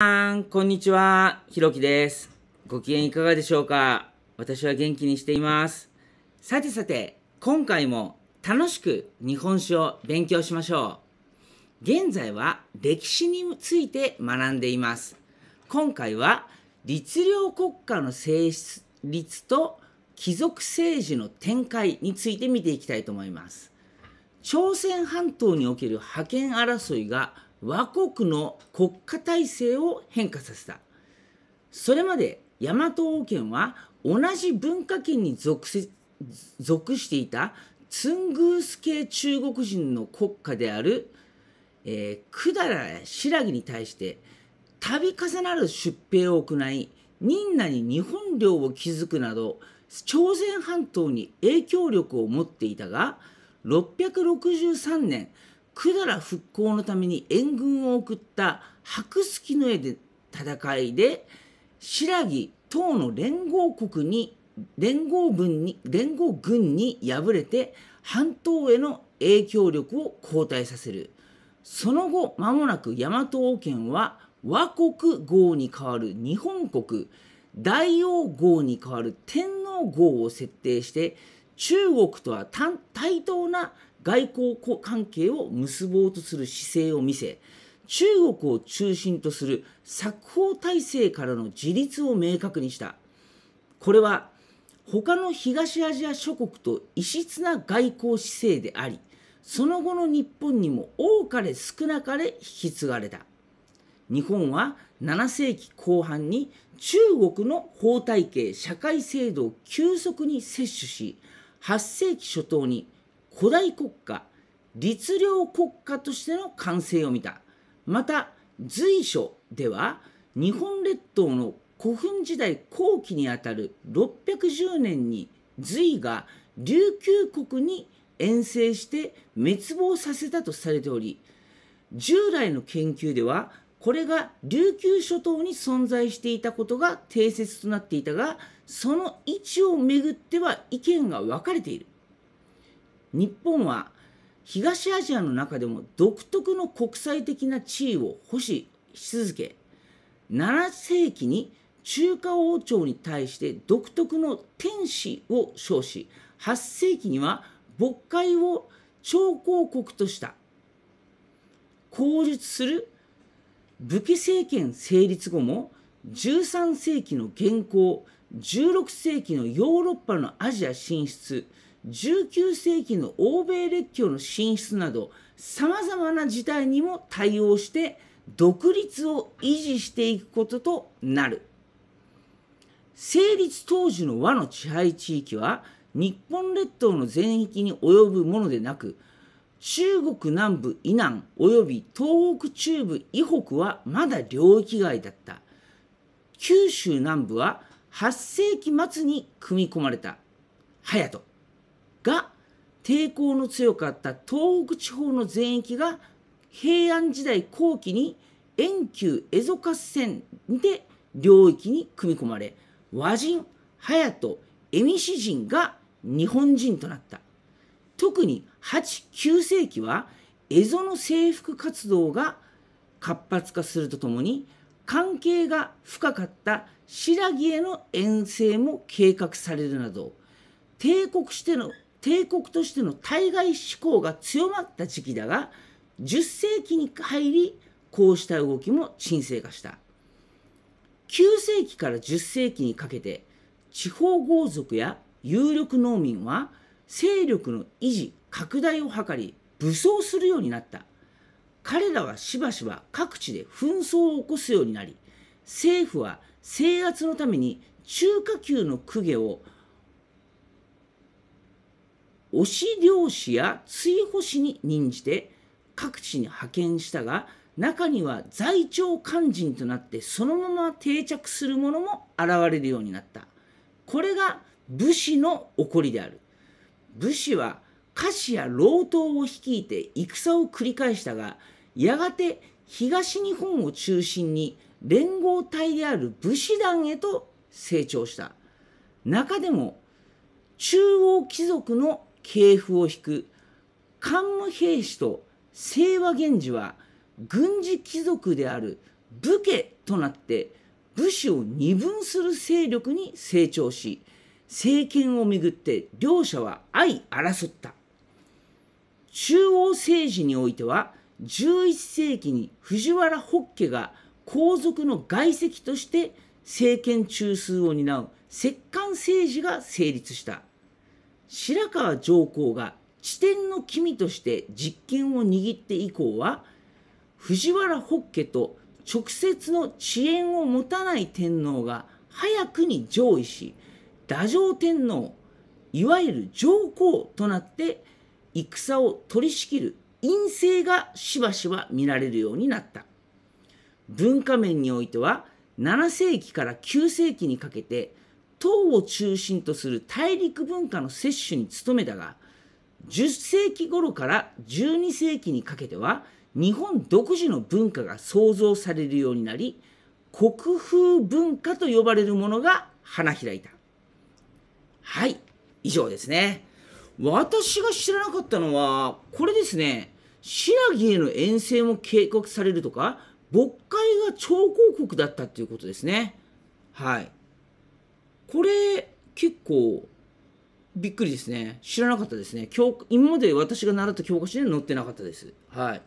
さん、こんにちは。ひろきです。ご機嫌いかがでしょうか私は元気にしています。さてさて、今回も楽しく日本史を勉強しましょう。現在は歴史について学んでいます。今回は律令国家の性質率と貴族政治の展開について見ていきたいと思います。朝鮮半島における覇権争いが倭国の国家体制を変化させたそれまで大和王権は同じ文化圏に属せ属していたツングース系中国人の国家である、えー、百済新羅に対して度重なる出兵を行い仁和に日本領を築くなど朝鮮半島に影響力を持っていたが663年百済復興のために援軍を送った白隙の絵で戦いで新羅等の連合国に連合軍に連合軍に敗れて半島への影響力を後退させるその後間もなく大和王権は倭国号に代わる日本国大王号に代わる天皇号を設定して中国とは対等な外交関係を結ぼうとする姿勢を見せ中国を中心とする作法体制からの自立を明確にしたこれは他の東アジア諸国と異質な外交姿勢でありその後の日本にも多かれ少なかれ引き継がれた日本は7世紀後半に中国の法体系社会制度を急速に摂取し8世紀初頭に古代国家律令国家としての完成を見たまた随所では日本列島の古墳時代後期にあたる610年に隋が琉球国に遠征して滅亡させたとされており従来の研究ではこれが琉球諸島に存在していたことが定説となっていたがその位置をめぐっては意見が分かれている日本は東アジアの中でも独特の国際的な地位を保持し続け7世紀に中華王朝に対して独特の天使を称し8世紀には渤海を朝貢国とした口述する武家政権成立後も13世紀の元寇16世紀のヨーロッパのアジア進出19世紀の欧米列強の進出などさまざまな事態にも対応して独立を維持していくこととなる成立当時の和の支配地域は日本列島の全域に及ぶものでなく中国南部以南及び東北中部以北はまだ領域外だった九州南部は8世紀末に組み込まれた隼人が抵抗の強かった東北地方の全域が平安時代後期に遠旧蝦夷合戦で領域に組み込まれ和人隼人蝦夷人が日本人となった特に89世紀は蝦夷の征服活動が活発化するとともに関係が深かった新羅への遠征も計画されるなど帝国しての帝国としての対外志向が強まった時期だが10世紀に入りこうした動きも沈静化した9世紀から10世紀にかけて地方豪族や有力農民は勢力の維持拡大を図り武装するようになった彼らはしばしば各地で紛争を起こすようになり政府は制圧のために中華級の公家を推し漁師や追捕師に任じて各地に派遣したが中には在庁官人となってそのまま定着するものも現れるようになったこれが武士の起こりである武士は家臣や老頭を率いて戦を繰り返したがやがて東日本を中心に連合体である武士団へと成長した中でも中央貴族の系譜を引く桓武平氏と清和源氏は軍事貴族である武家となって武士を二分する勢力に成長し政権をめぐって両者は相争った中央政治においては11世紀に藤原北家が皇族の外籍として政権中枢を担う摂関政治が成立した白川上皇が地点の君として実権を握って以降は藤原北家と直接の遅延を持たない天皇が早くに上位し太政天皇いわゆる上皇となって戦を取り仕切る陰性がしばしば見られるようになった文化面においては7世紀から9世紀にかけて唐を中心とする大陸文化の摂取に努めたが10世紀頃から12世紀にかけては日本独自の文化が創造されるようになり国風文化と呼ばれるものが花開いたはい以上ですね私が知らなかったのはこれですね新羅への遠征も警告されるとか渤海が超広国だったということですねはいこれ結構びっくりですね知らなかったですね教今まで私が習った教科書には載ってなかったですはい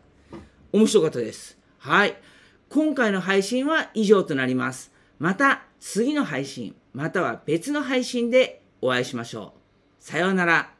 面白かったですはい今回の配信は以上となりますまた次の配信または別の配信でお会いしましょうさようなら